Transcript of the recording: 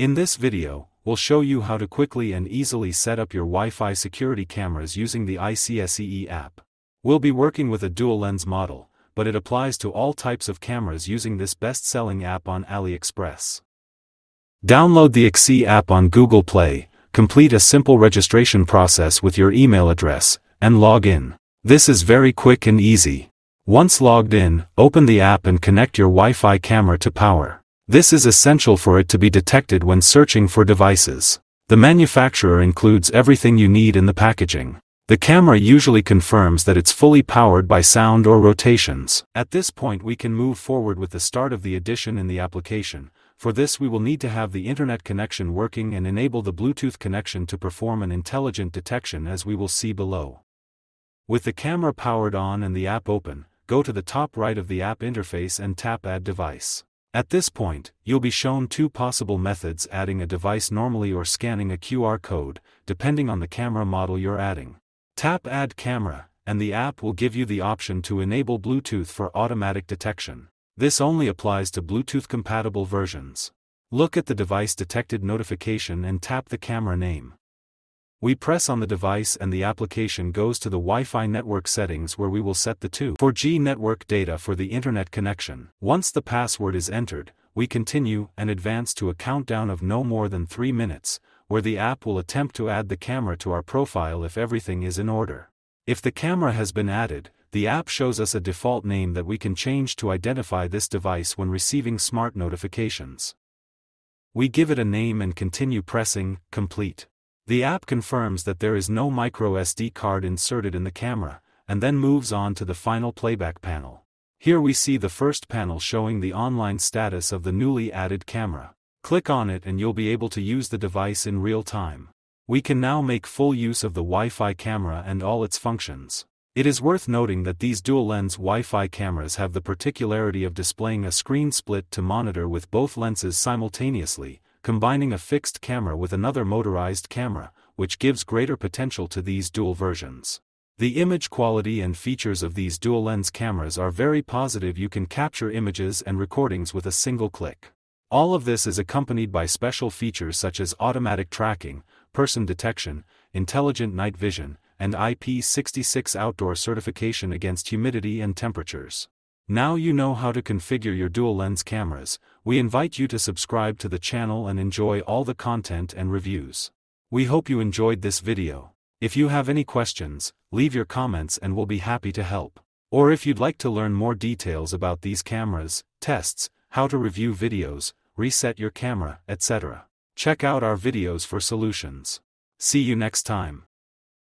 In this video, we'll show you how to quickly and easily set up your Wi-Fi security cameras using the ICSEE app. We'll be working with a dual lens model, but it applies to all types of cameras using this best-selling app on AliExpress. Download the XE app on Google Play, complete a simple registration process with your email address, and log in. This is very quick and easy. Once logged in, open the app and connect your Wi-Fi camera to power. This is essential for it to be detected when searching for devices. The manufacturer includes everything you need in the packaging. The camera usually confirms that it's fully powered by sound or rotations. At this point we can move forward with the start of the addition in the application, for this we will need to have the internet connection working and enable the Bluetooth connection to perform an intelligent detection as we will see below. With the camera powered on and the app open, go to the top right of the app interface and tap Add Device. At this point, you'll be shown two possible methods adding a device normally or scanning a QR code, depending on the camera model you're adding. Tap Add Camera, and the app will give you the option to enable Bluetooth for automatic detection. This only applies to Bluetooth-compatible versions. Look at the device detected notification and tap the camera name. We press on the device and the application goes to the Wi-Fi network settings where we will set the 2 for G network data for the internet connection. Once the password is entered, we continue and advance to a countdown of no more than 3 minutes, where the app will attempt to add the camera to our profile if everything is in order. If the camera has been added, the app shows us a default name that we can change to identify this device when receiving smart notifications. We give it a name and continue pressing Complete. The app confirms that there is no microSD card inserted in the camera, and then moves on to the final playback panel. Here we see the first panel showing the online status of the newly added camera. Click on it and you'll be able to use the device in real time. We can now make full use of the Wi-Fi camera and all its functions. It is worth noting that these dual-lens Wi-Fi cameras have the particularity of displaying a screen split to monitor with both lenses simultaneously, combining a fixed camera with another motorized camera, which gives greater potential to these dual versions. The image quality and features of these dual-lens cameras are very positive you can capture images and recordings with a single click. All of this is accompanied by special features such as automatic tracking, person detection, intelligent night vision, and IP66 outdoor certification against humidity and temperatures. Now you know how to configure your dual lens cameras, we invite you to subscribe to the channel and enjoy all the content and reviews. We hope you enjoyed this video. If you have any questions, leave your comments and we'll be happy to help. Or if you'd like to learn more details about these cameras, tests, how to review videos, reset your camera, etc. Check out our videos for solutions. See you next time.